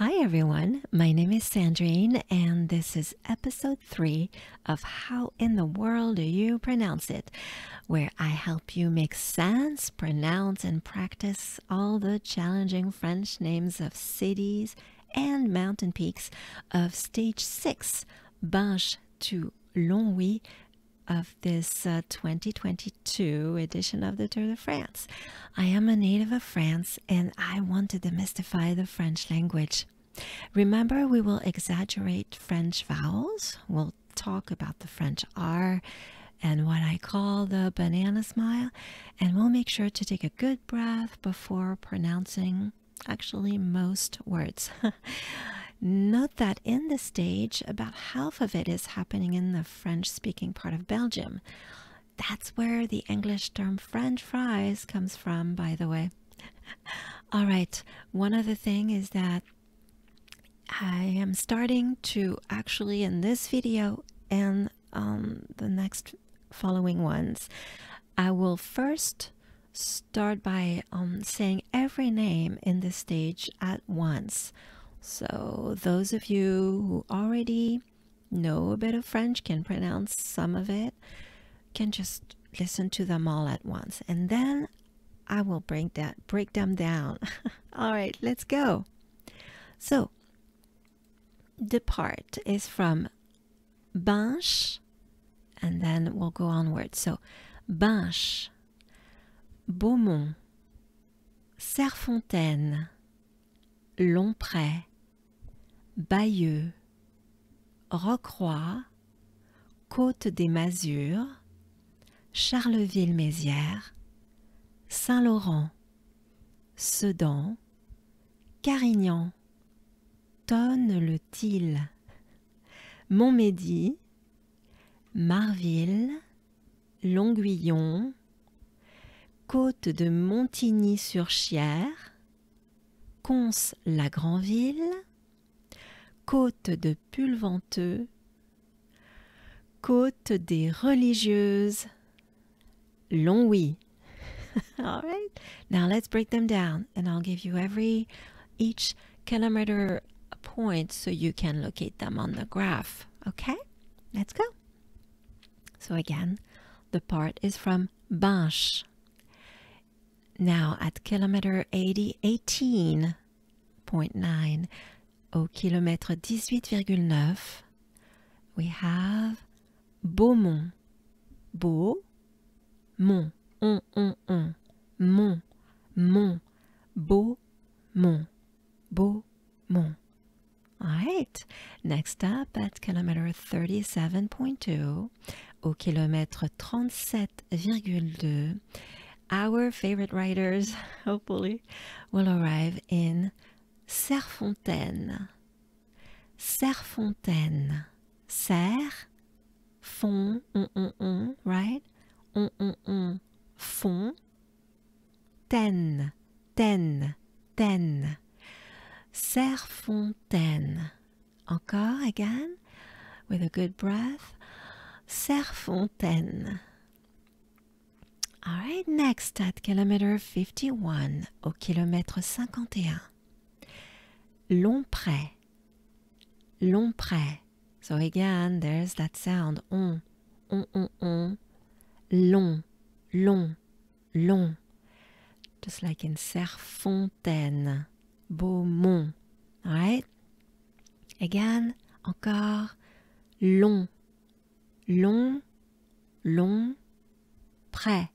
Hi, everyone. My name is Sandrine, and this is episode three of How in the World Do You Pronounce It, where I help you make sense, pronounce, and practice all the challenging French names of cities and mountain peaks of stage six, Bâches to Longwy of this uh, 2022 edition of the Tour de France. I am a native of France and I want to demystify the French language. Remember, we will exaggerate French vowels. We'll talk about the French R and what I call the banana smile, and we'll make sure to take a good breath before pronouncing actually most words. Note that in this stage, about half of it is happening in the French speaking part of Belgium. That's where the English term French fries comes from, by the way. All right, one other thing is that I am starting to actually in this video and um, the next following ones, I will first start by um, saying every name in this stage at once. So, those of you who already know a bit of French, can pronounce some of it, can just listen to them all at once. And then I will break that break them down. all right, let's go. So, depart is from banche and then we'll go onward. So, banche, Beaumont, Serfontaine, Longpré, Bayeux, Rocroi, Côte des Mazures, Charleville-Mézières, Saint-Laurent, Sedan, Carignan, Tonne-le-Til, Montmédy, Marville, Longuillon, Côte de Montigny-sur-Chière, conce la grandville côte de Pulventeux, côte des religieuses, Longwy. All right, now let's break them down and I'll give you every each kilometer point so you can locate them on the graph. Okay, let's go. So again, the part is from Banche. Now at kilometer 80, 18.9, au kilomètre 18,9, we have Beaumont. Beau, mont, on, on, on, mont, mont, beau, mont, beau, mont. next up at kilometer 37.2, au kilomètre 37,2, our favorite riders, hopefully, will arrive in Serfontaine, Serfontaine, Ser, fontaine on, on, on, right? On, on, on, fond, ten, ten, ten, Serfontaine. Encore, again, with a good breath. Serfontaine. All right, next at kilometer 51, au kilomètre 51 long près, long près. So again, there's that sound on, on, on, on, long, long, long. Just like in Serfontaine, Beaumont, right? Again, encore long, long, long, près,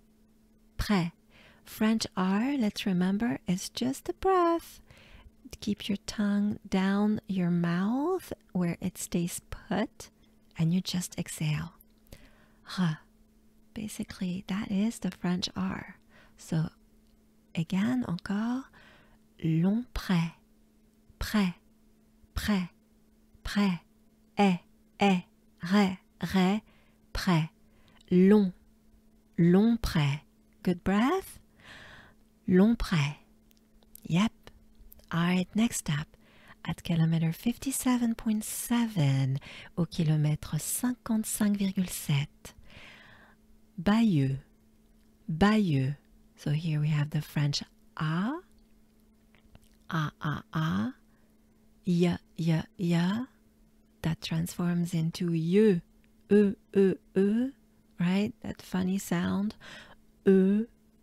près. French R, let's remember, is just a breath. Keep your tongue down your mouth where it stays put, and you just exhale. R Basically, that is the French R. So, again, encore, long prêt Prêt Prêt Prêt eh, eh, ré, ré, long, long prêt Good breath, long prêt Yep. Alright, next up, at kilometer 57.7 au kilomètre 55.7, Bayeux, Bayeux. So here we have the French A, A, A, A, Y, Y, Y, that transforms into YE, E, E, E, right? That funny sound, E,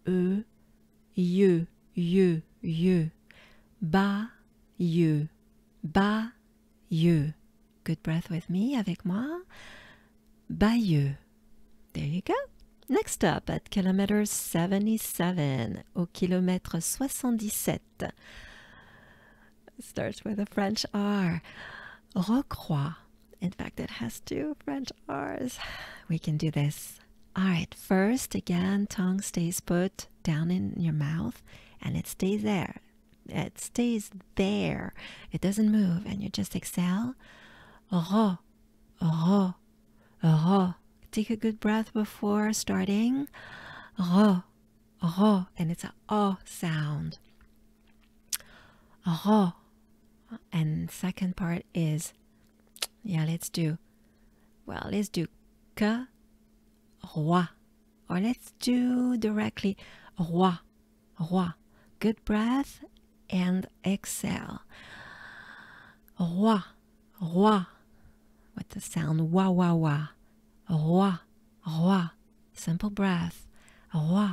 E, YE, YE, YE ba, Bayeux. Good breath with me, avec moi. Bayeux. There you go. Next up at kilometer 77, au kilomètre 77. Starts with a French R. Rocroi. In fact, it has two French R's. We can do this. All right, first, again, tongue stays put down in your mouth and it stays there it stays there. It doesn't move, and you just exhale. Oh, oh, oh. Take a good breath before starting. Oh, oh, and it's a oh sound. Oh, and second part is yeah. Let's do well. Let's do que roi, or let's do directly roi, roi. Good breath and exhale. Roi, roi. With the sound wa wa wa. Roi, roi. Simple breath. Roi.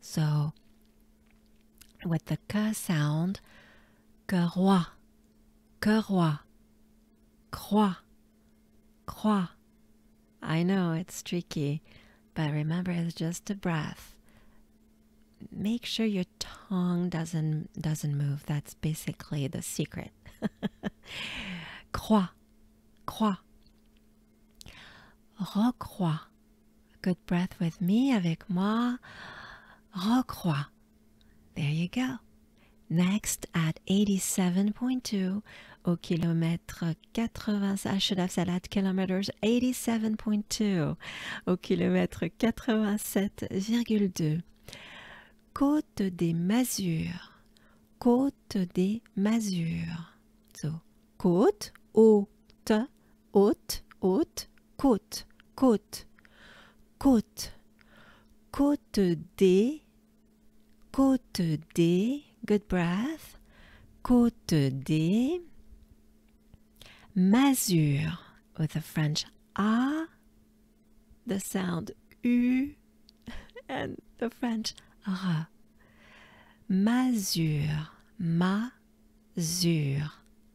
So with the k sound, que roi, que roi, croix, croix. I know it's tricky, but remember it's just a breath. make sure your tongue doesn't doesn't move. That's basically the secret. Croix Croix Recroix Good breath with me, avec moi. Recroix There you go. Next at 87.2 au kilomètre 80, I should have said at kilometers 87.2 au kilomètre 87,2 côte des masures, côte des masures. So, côte, haute, haute, haute, côte, côte, côte, côte des, côte des, good breath, côte des masures, with the French A, the sound U, and the French R. masure Mazur.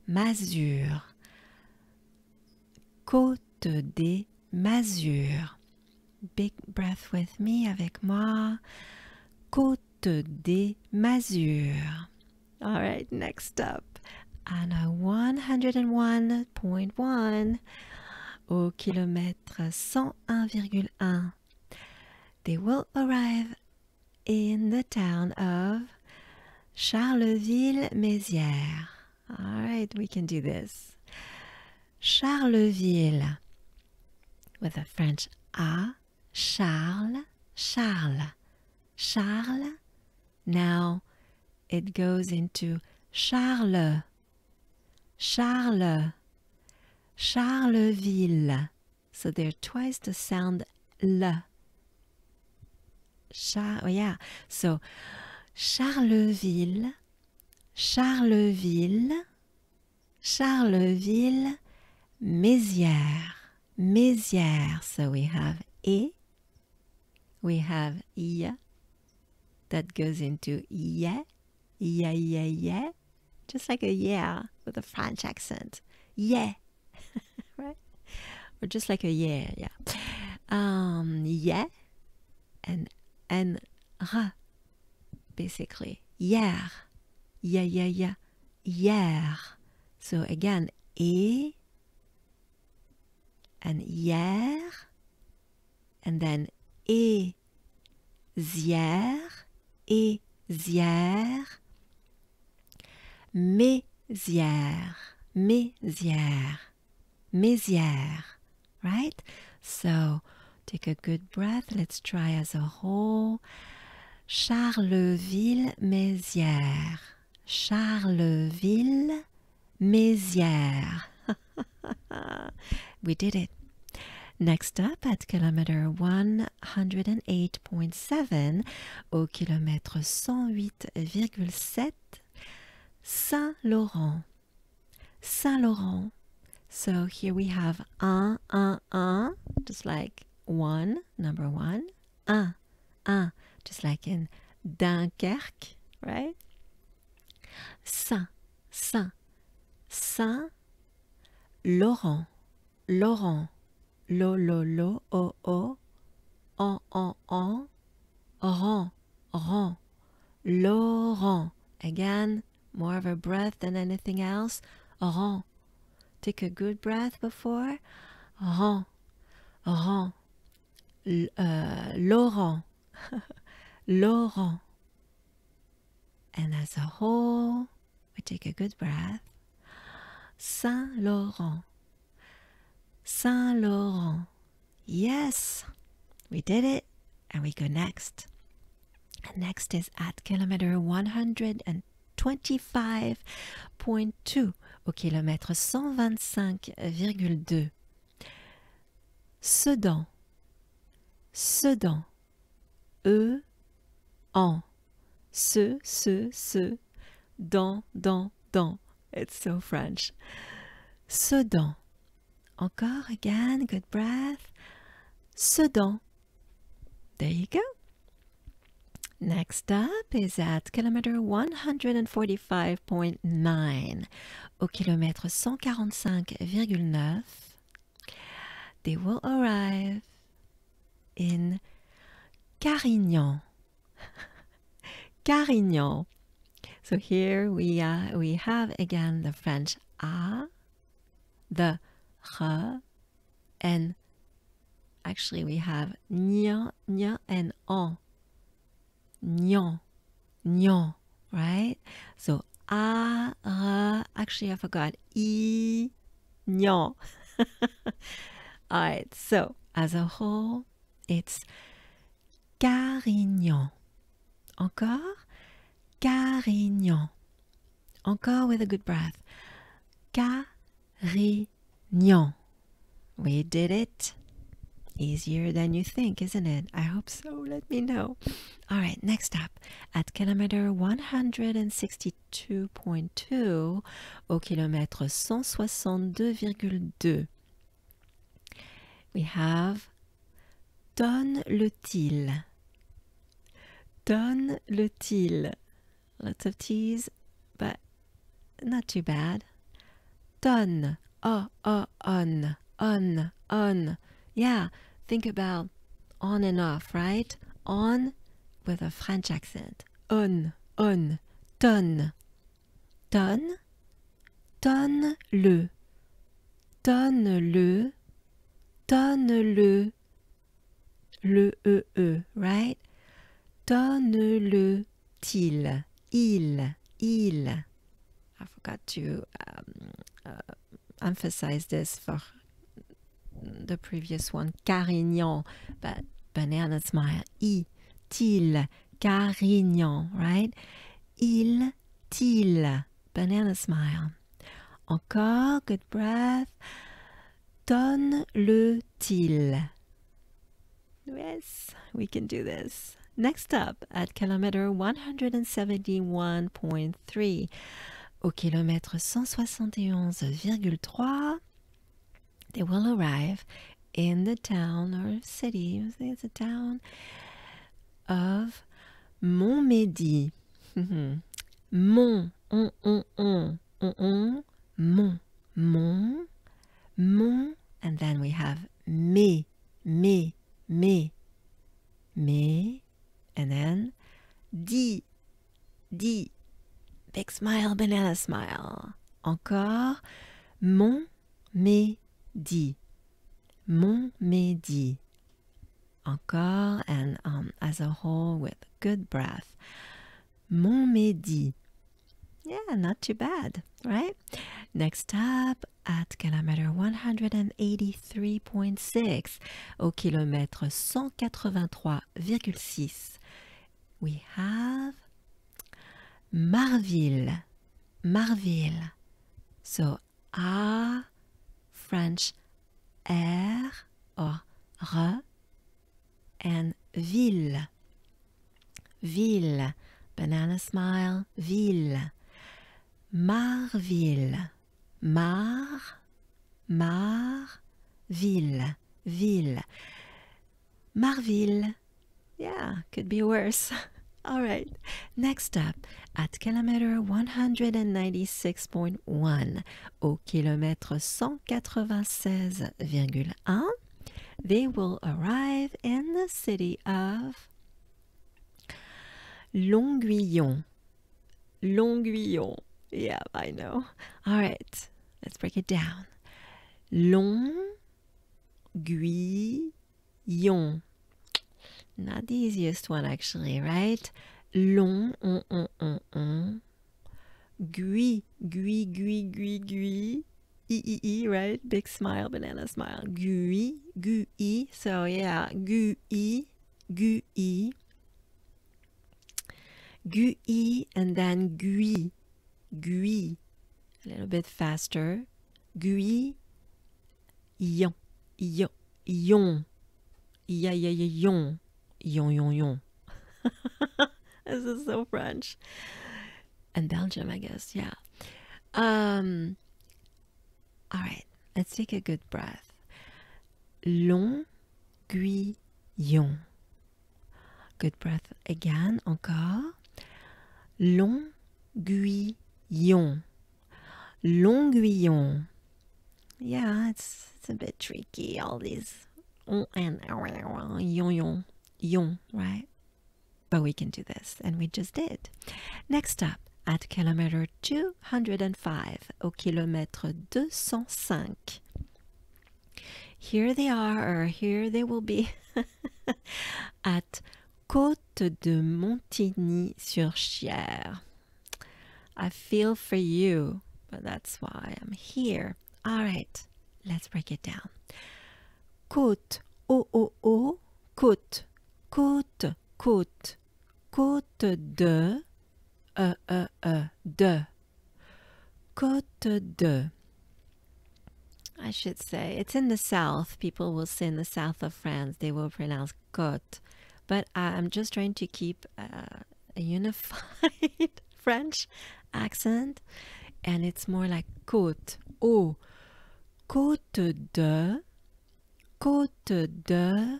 masure côte des masures big breath with me avec moi côte des masures all right next up anna 101.1 au kilomètre 101,1 they will arrive in the town of Charleville-Mézières. All right, we can do this. Charleville with a French A. Charles, Charles, Charles. Now it goes into Charles, Charles, Charleville. So they're twice the sound L Char oh yeah. So Charleville, Charleville, Charleville, Mézières, Mézières. So we have e, we have y that goes into yeah, yeah, yeah, yeah, just like a yeah with a French accent. Yeah, right? Or just like a yeah, yeah. Um, yeah, and and ra, basically. Hier, yeah, yeah, yeah, hier. So again, e and hier, and then e zier, e zier, mézière, mézière, mézière, right? So Take a good breath. Let's try as a whole. Charleville-Mézières. Charleville-Mézières. we did it. Next up at kilometer 108.7 au kilomètre 108,7 Saint-Laurent. Saint-Laurent. So here we have un, un, un, just like one, number one, un, uh, un, uh, just like in Dunkerque, right? Saint, Saint, Saint Laurent, Laurent, lo, lo, lo, o, o, en, en, en, rang, rang, Laurent. Again, more of a breath than anything else. Rang. Take a good breath before. Rang, rang. Euh, Laurent, Laurent. And as a whole, we take a good breath. Saint Laurent, Saint Laurent. Yes, we did it, and we go next. And next is at kilometer 125.2 au kilomètre 125,2. Sedan, Sedan. E, en. Ce, ce, ce. Dans, dans, dans. It's so French. Sedan. Encore, again, good breath. Sedan. There you go. Next up is at kilometer 145.9. Au kilomètre 145,9, they will arrive. in Carignan. Carignan. So here we uh, we have again the French a, the r, and actually we have nian, nian and en. Nian, nian, right? So a, r, actually I forgot, i, nian. All right, so as a whole, it's Carignan. Encore? Carignan. Encore with a good breath. Carignan. We did it. Easier than you think, isn't it? I hope so. Let me know. All right, next up at kilometer 162.2 au kilomètre 162.2, we have Donne le til. Donne le til. Lots of T's, but not too bad. Donne. Oh, oh, on. On, on. Yeah, think about on and off, right? On with a French accent. On, on. Donne. Donne. Donne le. Donne le. Donne le le e e, right? donne le til il il, il. I forgot to um, uh, emphasize this for the previous one. Carignan, but banana smile. I, til, Carignan, right? Il, til, banana smile. Encore, good breath. donne le til Yes, we can do this. Next up, at kilometer 171.3, au kilomètre 171.3, they will arrive in the town or city, I think it's a town, of Montmédy. Mont, on, on, on, on, on, Mont, Mont, Mont, and then we have me, me, me, me, and then D, D, big smile, banana smile. Encore, mon, me, di, mon, me, di. Encore, and um, as a whole with good breath. Mon me Mehdi. Yeah, not too bad, right? Next up, at kilometer 183.6 au kilomètre 183,6. We have Marville. Marville. So A French R or R and ville. Ville. Banana smile. Ville. Marville. Mar, Mar, ville, ville. Marville. Yeah, could be worse. All right. Next up, at kilometer 196.1, au kilomètre 196.1, they will arrive in the city of Longuillon. Longuillon. Yeah, I know. All right, let's break it down. L'onguillon. Not the easiest one, actually, right? Long, on, on, on, on. Gui, gui, gui, gui, gui. E, e, e, right? Big smile, banana smile. Gui, gui. So, yeah, gui, gui. Gui, and then gui. Gui. A little bit faster. Gui. Yon. Yon. Yon. Ya, ya, yon. Yon, yon, yon. this is so French. And Belgium, I guess. Yeah. Um, all right. Let's take a good breath. Long guillon. Good breath again, encore. Long guillon. Yon. Longuillon. Yeah, it's, it's a bit tricky, all these on oh, oh, oh, and yon yon yon, right? But we can do this, and we just did. Next up, at kilometer 205, au kilometre 205. Here they are, or here they will be, at Côte de Montigny-sur-Chière. I feel for you, but that's why I'm here. All right, let's break it down. Côte, o o o, côte, côte, côte, côte de, e e e de, côte de. I should say it's in the south. People will say in the south of France they will pronounce côte, but I'm just trying to keep uh, a unified French accent and it's more like côte oh côte de côte de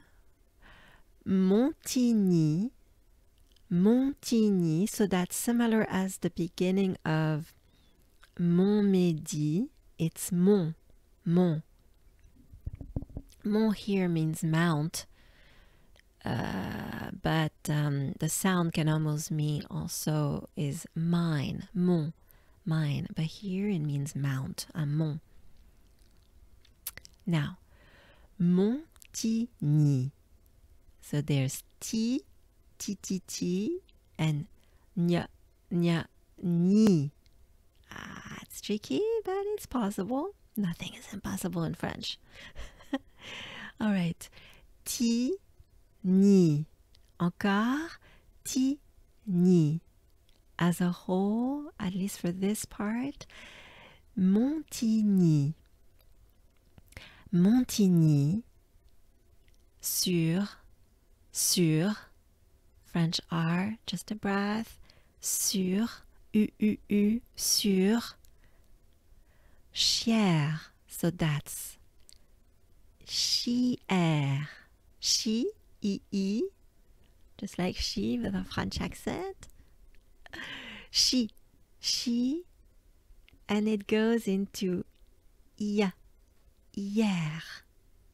montigny montigny so that's similar as the beginning of montmédy it's mont mont mont here means mount uh, but um, the sound can almost mean also is mine, mon, mine. But here it means mount, a mont. Now, Montigny. So there's T, T, T, T, and Nya, Nya, Ni. Ah, it's tricky, but it's possible. Nothing is impossible in French. All right. T, ni. Encore, ti, ni. As a whole, at least for this part, Montigny. Montigny. Sur, sur. French R, just a breath. Sur, u, u, u, sur. Chier. so that's. Chier. Chier. E, just like she with a French accent. She, she, and it goes into yeah, hier,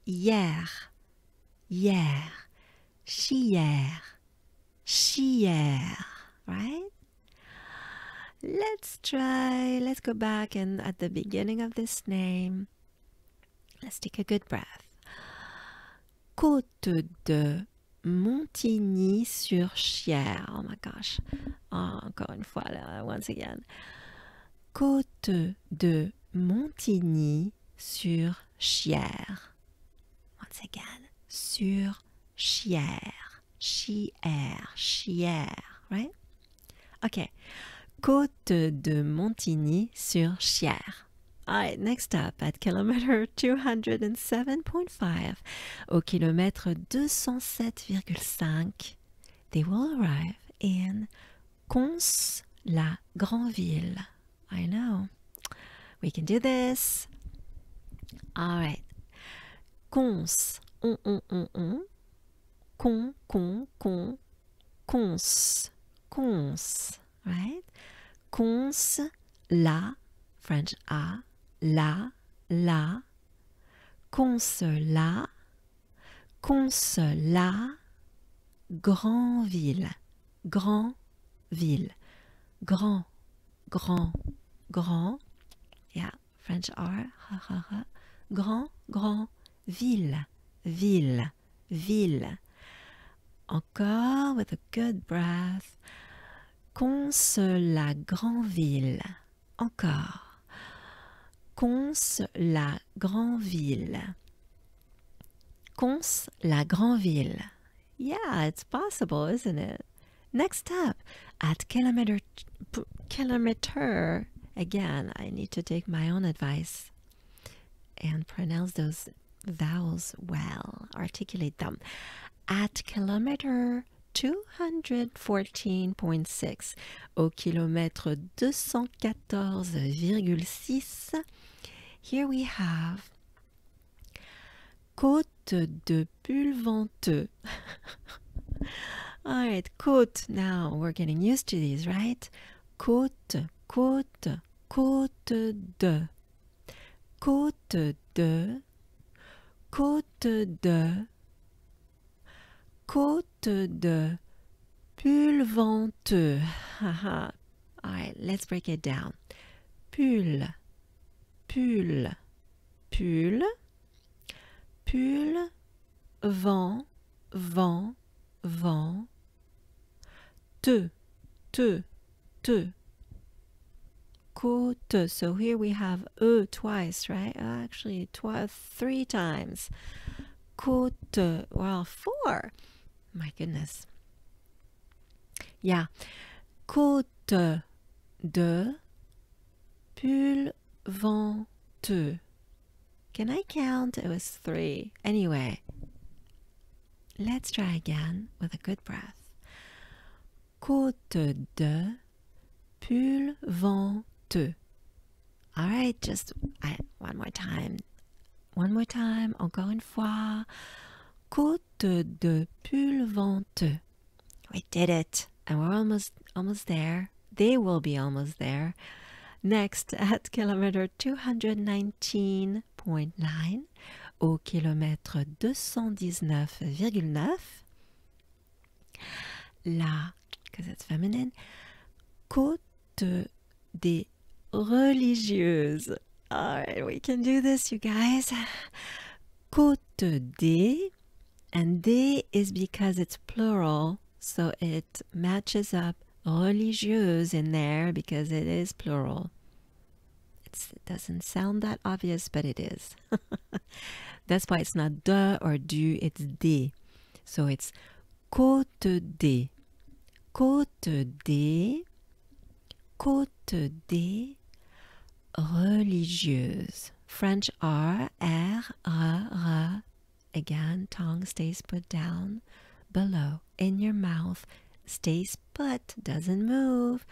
hier, hier, she, hier, she, hier, right? Let's try, let's go back and at the beginning of this name, let's take a good breath. côte de montigny sur Chier Oh my gosh. Ah, encore une fois, là, once again. Côte de montigny sur Chier Once again. Sur Chier Chier Chier Right? OK. Côte de montigny sur Chier All right, next up at kilometer 207.5, au kilomètre 207,5, they will arrive in Cons la Grandville. I know. We can do this. right. Cons, on, on, on, on. Con, con, con. right? la French A ah la, la, Consola, Consola, grand ville, grand ville, grand, grand, grand, yeah, French R, grand, grand, ville, ville, ville. Encore, with a good breath, Consola, grand ville, encore. Conce la Grandville. Conce la Grandville. Yeah, it's possible, isn't it? Next up, at kilometer, kilometer, again, I need to take my own advice and pronounce those vowels well, articulate them. At kilometer 214.6, au kilomètre 214,6, Here we have côte de pulventeux. All right, côte. Now we're getting used to these, right? Côte, côte, côte de. Côte de. Côte de. Côte de pull All right, let's break it down. Pull pull, pull, pull, vent, vent, vent, te, te, te, côte. So here we have e twice, right? Uh, actually, twice, three times. Côte, well, four. My goodness. Yeah. Côte de pull vingt-deux. Can I count? It was three. Anyway, let's try again with a good breath. Côte de pull All right, just I, one more time. One more time, encore une fois. Côte de pull We did it, and we're almost almost there. They will be almost there. Next, at kilometer 219.9 au kilomètre 219,9, la, because it's feminine, côte des religieuses. Alright, we can do this, you guys. Côte des, and des is because it's plural, so it matches up religieuse in there because it is plural. It's, it doesn't sound that obvious, but it is. That's why it's not de or du, it's de. So it's côte des. Côte des. Côte des religieuses. French R, R, R, R. Again, tongue stays put down below in your mouth stays put, doesn't move,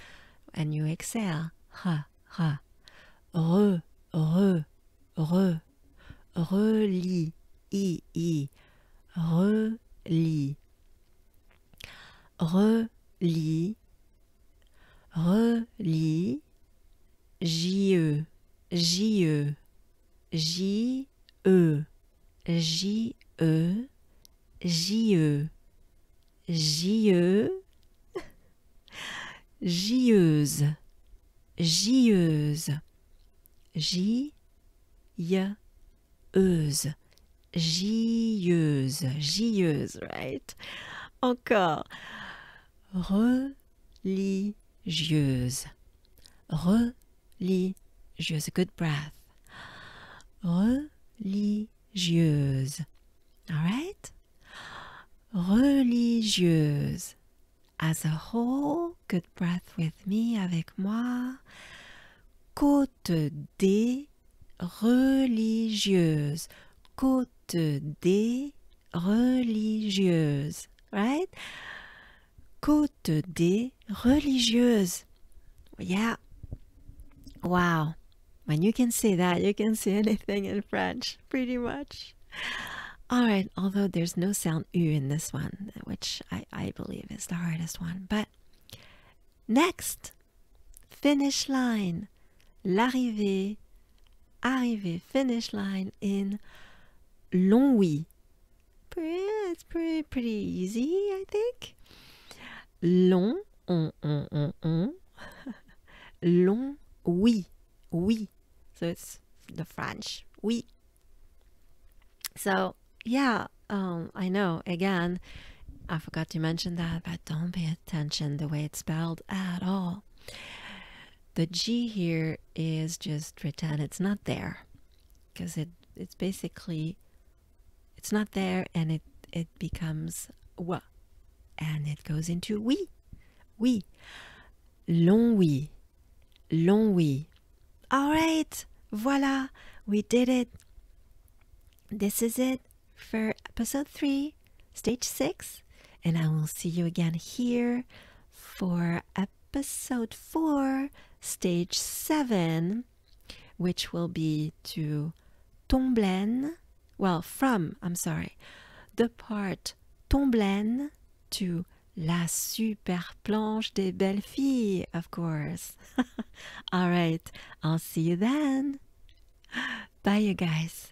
and you exhale. ha ra. Re, re, re. li, i, i. Relie. Relie. Relie. je e J-E, je Jieuse gieuse, j euse, right? Encore, religieuse, religieuse, good breath, religieuse, all Religieuse. as a whole. Good breath with me, avec moi. Côte des religieuses. Côte des religieuses. Right? Côte des religieuses. Yeah. Wow. When you can say that, you can say anything in French, pretty much. All right, although there's no sound U in this one, which I, I believe is the hardest one. But next, finish line, l'arrivée, arrivée, finish line in Longwy. It's pretty, pretty easy, I think. Long, on, on, on, on. Long, oui, oui. So it's the French, oui. So yeah, um, I know. Again, I forgot to mention that, but don't pay attention the way it's spelled at all. The G here is just written; it's not there, because it it's basically it's not there, and it it becomes wa, and it goes into we, we, long we, long we. All right, voila, we did it. This is it for episode three, stage six, and I will see you again here for episode four, stage seven, which will be to Tomblaine, well, from, I'm sorry, the part Tomblaine to La Super Planche des Belles Filles, of course. All right, I'll see you then. Bye, you guys.